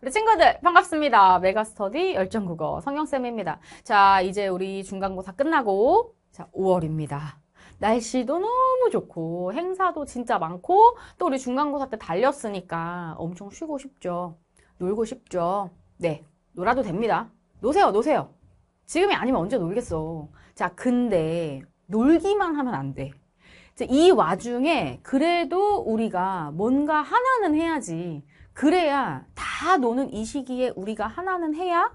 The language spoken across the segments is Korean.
우리 친구들 반갑습니다. 메가스터디 열정국어 성경쌤입니다. 자 이제 우리 중간고사 끝나고 자 5월입니다. 날씨도 너무 좋고 행사도 진짜 많고 또 우리 중간고사 때 달렸으니까 엄청 쉬고 싶죠. 놀고 싶죠. 네 놀아도 됩니다. 노세요 노세요. 지금이 아니면 언제 놀겠어. 자 근데 놀기만 하면 안 돼. 이 와중에 그래도 우리가 뭔가 하나는 해야지. 그래야 다 노는 이 시기에 우리가 하나는 해야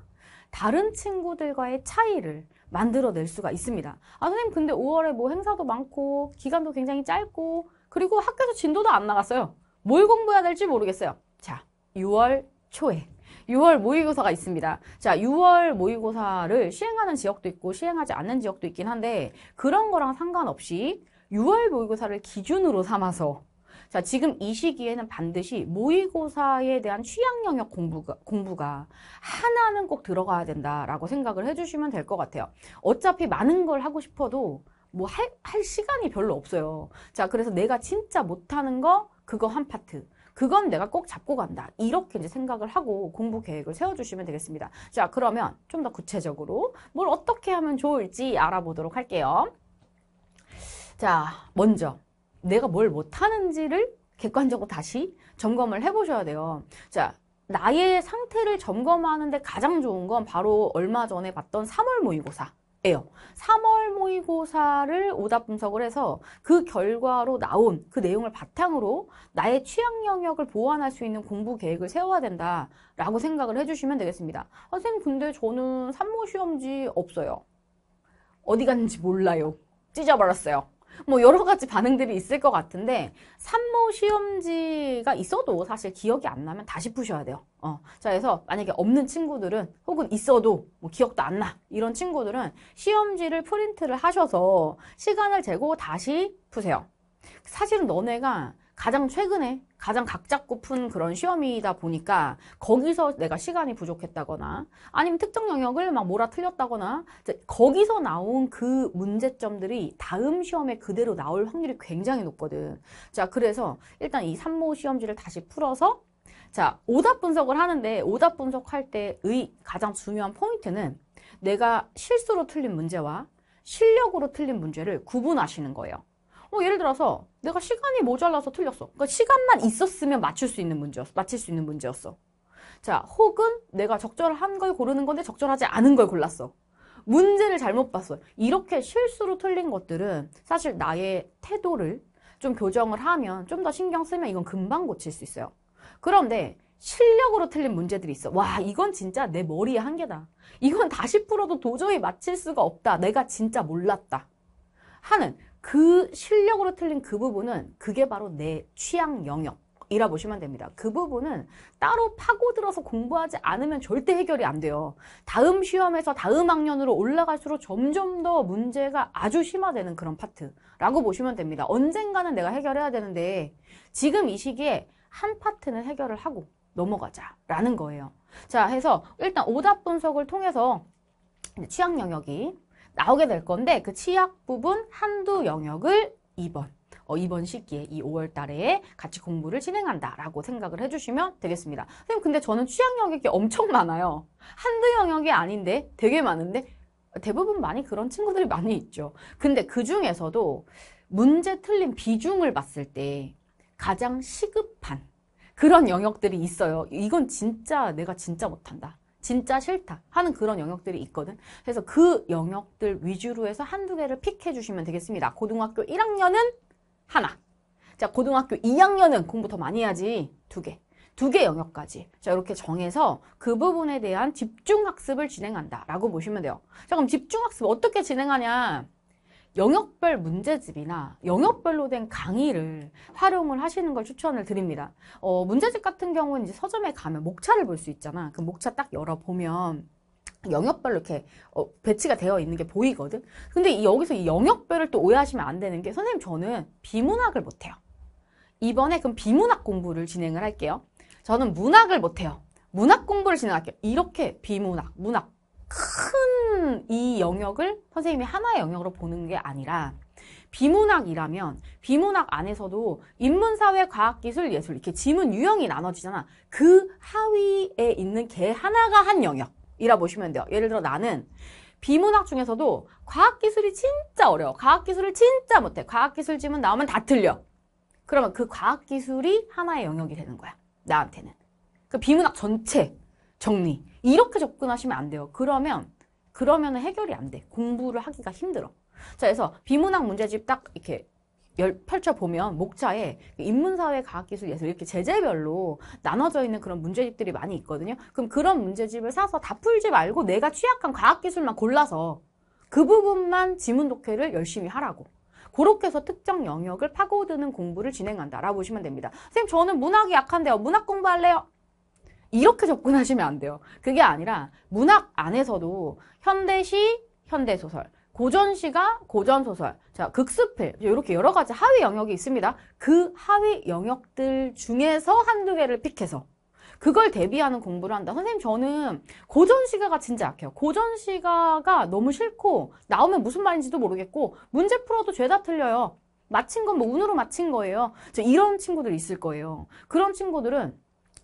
다른 친구들과의 차이를 만들어낼 수가 있습니다. 아, 선생님, 근데 5월에 뭐 행사도 많고, 기간도 굉장히 짧고, 그리고 학교에서 진도도 안 나갔어요. 뭘 공부해야 될지 모르겠어요. 자, 6월 초에 6월 모의고사가 있습니다. 자, 6월 모의고사를 시행하는 지역도 있고 시행하지 않는 지역도 있긴 한데 그런 거랑 상관없이 6월 모의고사를 기준으로 삼아서 자, 지금 이 시기에는 반드시 모의고사에 대한 취향 영역 공부가, 공부가 하나는 꼭 들어가야 된다라고 생각을 해주시면 될 것 같아요. 어차피 많은 걸 하고 싶어도 뭐 할, 할 시간이 별로 없어요. 자, 그래서 내가 진짜 못하는 거, 그거 한 파트. 그건 내가 꼭 잡고 간다. 이렇게 이제 생각을 하고 공부 계획을 세워주시면 되겠습니다. 자, 그러면 좀 더 구체적으로 뭘 어떻게 하면 좋을지 알아보도록 할게요. 자, 먼저 내가 뭘 못하는지를 객관적으로 다시 점검을 해보셔야 돼요. 자, 나의 상태를 점검하는데 가장 좋은 건 바로 얼마 전에 봤던 3월 모의고사. 예요. 3월 모의고사를 오답 분석을 해서 그 결과로 나온 그 내용을 바탕으로 나의 취향 영역을 보완할 수 있는 공부 계획을 세워야 된다라고 생각을 해주시면 되겠습니다. 선생님 근데 저는 산모 시험지 없어요. 어디 갔는지 몰라요. 찢어버렸어요. 뭐 여러 가지 반응들이 있을 것 같은데 산모 시험지가 있어도 사실 기억이 안 나면 다시 푸셔야 돼요. 어, 자 그래서 만약에 없는 친구들은 혹은 있어도 뭐 기억도 안나 이런 친구들은 시험지를 프린트를 하셔서 시간을 재고 다시 푸세요. 사실은 너네가 가장 최근에 가장 각 잡고 푼 그런 시험이다 보니까 거기서 내가 시간이 부족했다거나 아니면 특정 영역을 막 몰아틀렸다거나 거기서 나온 그 문제점들이 다음 시험에 그대로 나올 확률이 굉장히 높거든 자 그래서 일단 이 산모 시험지를 다시 풀어서 자 오답 분석을 하는데 오답 분석할 때의 가장 중요한 포인트는 내가 실수로 틀린 문제와 실력으로 틀린 문제를 구분하시는 거예요 뭐 예를 들어서 내가 시간이 모자라서 틀렸어. 그러니까 시간만 있었으면 맞출 수 있는 문제였어. 맞힐 수 있는 문제였어. 자, 혹은 내가 적절한 걸 고르는 건데 적절하지 않은 걸 골랐어. 문제를 잘못 봤어. 이렇게 실수로 틀린 것들은 사실 나의 태도를 좀 교정을 하면 좀 더 신경 쓰면 이건 금방 고칠 수 있어요. 그런데 실력으로 틀린 문제들이 있어. 와, 이건 진짜 내 머리의 한계다. 이건 다시 풀어도 도저히 맞힐 수가 없다. 내가 진짜 몰랐다. 하는 그 실력으로 틀린 그 부분은 그게 바로 내 취향 영역. 이라 보시면 됩니다. 그 부분은 따로 파고들어서 공부하지 않으면 절대 해결이 안 돼요. 다음 시험에서 다음 학년으로 올라갈수록 점점 더 문제가 아주 심화되는 그런 파트라고 보시면 됩니다. 언젠가는 내가 해결해야 되는데 지금 이 시기에 한 파트는 해결을 하고 넘어가자라는 거예요. 자 해서 일단 오답 분석을 통해서 취향 영역이 나오게 될 건데 그 치약 부분 한두 영역을 2번 어, 이번 시기에 이 5월 달에 같이 공부를 진행한다라고 생각을 해주시면 되겠습니다. 선생님 근데 저는 취약 영역이 엄청 많아요. 한두 영역이 아닌데 되게 많은데 대부분 많이 그런 친구들이 많이 있죠. 근데 그 중에서도 문제 틀린 비중을 봤을 때 가장 시급한 그런 영역들이 있어요. 이건 진짜 내가 진짜 못한다. 진짜 싫다 하는 그런 영역들이 있거든. 그래서 그 영역들 위주로 해서 한두 개를 픽해 주시면 되겠습니다. 고등학교 1학년은 하나. 자, 고등학교 2학년은 공부 더 많이 해야지 두 개. 두 개 영역까지. 자, 이렇게 정해서 그 부분에 대한 집중학습을 진행한다라고 보시면 돼요. 자, 그럼 집중학습 어떻게 진행하냐? 영역별 문제집이나 영역별로 된 강의를 활용을 하시는 걸 추천을 드립니다. 어, 문제집 같은 경우는 이제 서점에 가면 목차를 볼 수 있잖아. 그 목차 딱 열어보면 영역별로 이렇게 어, 배치가 되어 있는 게 보이거든. 근데 이, 여기서 이 영역별을 또 오해하시면 안 되는 게 선생님 저는 비문학을 못해요. 이번에 그럼 비문학 공부를 진행을 할게요. 저는 문학을 못해요. 문학 공부를 진행할게요. 이렇게 비문학, 문학, 큰이 영역을 선생님이 하나의 영역으로 보는 게 아니라 비문학이라면 비문학 안에서도 인문사회 과학기술 예술 이렇게 지문 유형이 나눠지잖아 그 하위에 있는 개 하나가 한 영역이라 보시면 돼요 예를 들어 나는 비문학 중에서도 과학기술이 진짜 어려워 과학기술을 진짜 못해 과학기술 지문 나오면 다 틀려 그러면 그 과학기술이 하나의 영역이 되는 거야 나한테는 그 비문학 전체 정리 이렇게 접근하시면 안 돼요. 그러면 그러면 해결이 안 돼. 공부를 하기가 힘들어. 자, 그래서 비문학 문제집 딱 이렇게 펼쳐보면 목차에 인문사회, 과학기술, 예술 이렇게 제재별로 나눠져 있는 그런 문제집들이 많이 있거든요. 그럼 그런 문제집을 사서 다 풀지 말고 내가 취약한 과학기술만 골라서 그 부분만 지문 독해를 열심히 하라고. 그렇게 해서 특정 영역을 파고드는 공부를 진행한다. 라고 보시면 됩니다. 선생님, 저는 문학이 약한데요. 문학 공부할래요? 이렇게 접근하시면 안 돼요. 그게 아니라 문학 안에서도 현대시 현대소설, 고전시가 고전소설, 자 극스필 이렇게 여러 가지 하위 영역이 있습니다. 그 하위 영역들 중에서 한두 개를 픽해서 그걸 대비하는 공부를 한다. 선생님 저는 고전 시가가 진짜 약해요. 고전 시가가 너무 싫고 나오면 무슨 말인지도 모르겠고 문제 풀어도 죄다 틀려요. 맞힌 건 뭐 운으로 맞힌 거예요. 저 이런 친구들 있을 거예요. 그런 친구들은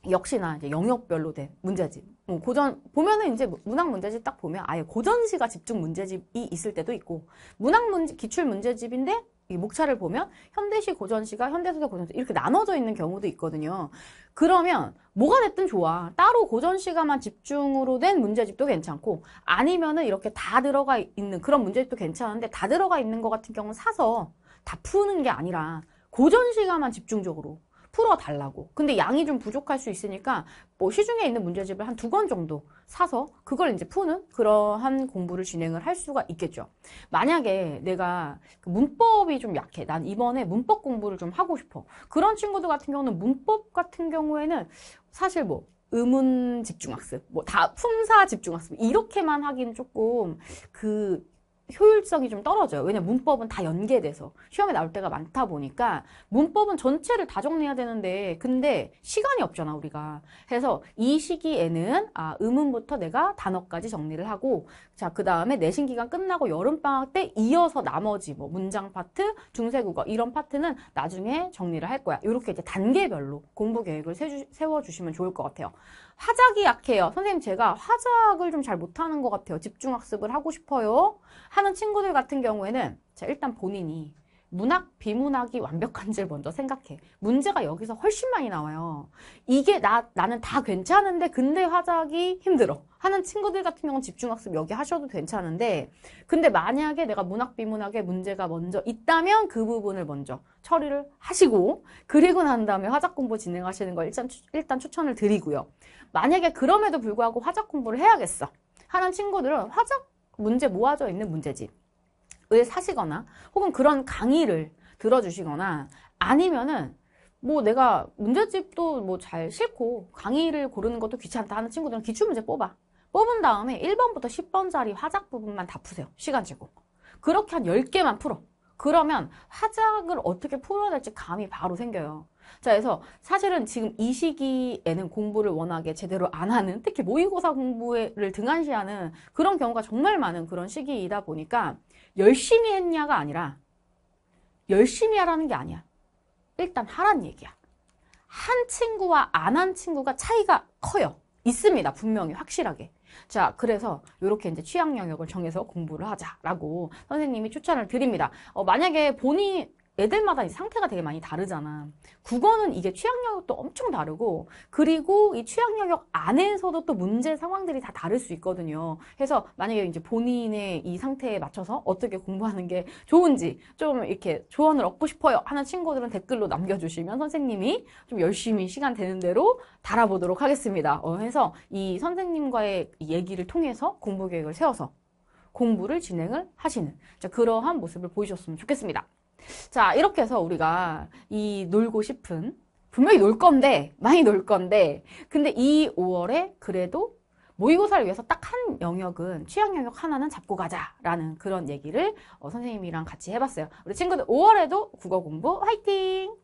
역시나 이제 영역별로 된 문제집. 뭐 고전 보면은 이제 문학 문제집 딱 보면 아예 고전시가 집중 문제집이 있을 때도 있고 문학 문제 기출 문제집인데 이 목차를 보면 현대시 고전시가 현대소설 고전시 이렇게 나눠져 있는 경우도 있거든요. 그러면 뭐가 됐든 좋아. 따로 고전시가만 집중으로 된 문제집도 괜찮고 아니면은 이렇게 다 들어가 있는 그런 문제집도 괜찮은데 다 들어가 있는 것 같은 경우는 사서 다 푸는 게 아니라 고전시가만 집중적으로 풀어달라고. 근데 양이 좀 부족할 수 있으니까 뭐 시중에 있는 문제집을 한 두 권 정도 사서 그걸 이제 푸는 그러한 공부를 진행을 할 수가 있겠죠. 만약에 내가 그 문법이 좀 약해. 난 이번에 문법 공부를 좀 하고 싶어. 그런 친구들 같은 경우는 문법 같은 경우에는 사실 뭐 의문 집중학습, 뭐 다 품사 집중학습 이렇게만 하기는 조금 그 효율성이 좀 떨어져요. 왜냐 면 문법은 다 연계돼서 시험에 나올 때가 많다 보니까 문법은 전체를 다 정리해야 되는데 근데 시간이 없잖아 우리가. 그래서 이 시기에는 아 음음부터 내가 단어까지 정리를 하고 자그 다음에 내신 기간 끝나고 여름 방학 때 이어서 나머지 뭐 문장 파트, 중세국어 이런 파트는 나중에 정리를 할 거야. 이렇게 이제 단계별로 공부 계획을 세워주시면 좋을 것 같아요. 화작이 약해요. 선생님 제가 화작을 좀 잘 못하는 것 같아요. 집중학습을 하고 싶어요. 하는 친구들 같은 경우에는 자 일단 본인이 문학, 비문학이 완벽한지를 먼저 생각해. 문제가 여기서 훨씬 많이 나와요. 이게 나, 나는 다 괜찮은데 근데 화작이 힘들어. 하는 친구들 같은 경우는 집중학습 여기 하셔도 괜찮은데 근데 만약에 내가 문학, 비문학에 문제가 먼저 있다면 그 부분을 먼저 처리를 하시고 그리고 난 다음에 화작 공부 진행하시는 걸 일단, 일단 추천을 드리고요. 만약에 그럼에도 불구하고 화작 공부를 해야겠어. 하는 친구들은 화작 문제 모아져 있는 문제집 책을 사시거나 혹은 그런 강의를 들어주시거나 아니면은 뭐 내가 문제집도 뭐 잘 싫고 강의를 고르는 것도 귀찮다 하는 친구들은 기출문제 뽑아 뽑은 다음에 1번부터 10번짜리 화작 부분만 다 푸세요 시간 지고 그렇게 한 10개만 풀어 그러면 화작을 어떻게 풀어야 될지 감이 바로 생겨요 자, 그래서 사실은 지금 이 시기에는 공부를 워낙에 제대로 안 하는, 특히 모의고사 공부를 등한시하는 그런 경우가 정말 많은 그런 시기이다 보니까 열심히 했냐가 아니라 열심히 하라는 게 아니야. 일단 하란 얘기야. 한 친구와 안 한 친구가 차이가 커요. 있습니다. 분명히 확실하게. 자, 그래서 이렇게 이제 취향 영역을 정해서 공부를 하자라고 선생님이 추천을 드립니다. 어, 만약에 본인 애들마다 상태가 되게 많이 다르잖아. 국어는 이게 취약 영역도 엄청 다르고 그리고 이 취약 영역 안에서도 또 문제 상황들이 다 다를 수 있거든요. 그래서 만약에 이제 본인의 이 상태에 맞춰서 어떻게 공부하는 게 좋은지 좀 이렇게 조언을 얻고 싶어요 하는 친구들은 댓글로 남겨주시면 선생님이 좀 열심히 시간 되는 대로 달아보도록 하겠습니다. 어, 해서 이 선생님과의 얘기를 통해서 공부 계획을 세워서 공부를 진행을 하시는 자, 그러한 모습을 보이셨으면 좋겠습니다. 자, 이렇게 해서 우리가 이 놀고 싶은, 분명히 놀 건데, 많이 놀 건데, 근데 이 5월에 그래도 모의고사를 위해서 딱 한 영역은 취향 영역 하나는 잡고 가자라는 그런 얘기를 어, 선생님이랑 같이 해봤어요. 우리 친구들 5월에도 국어 공부 화이팅!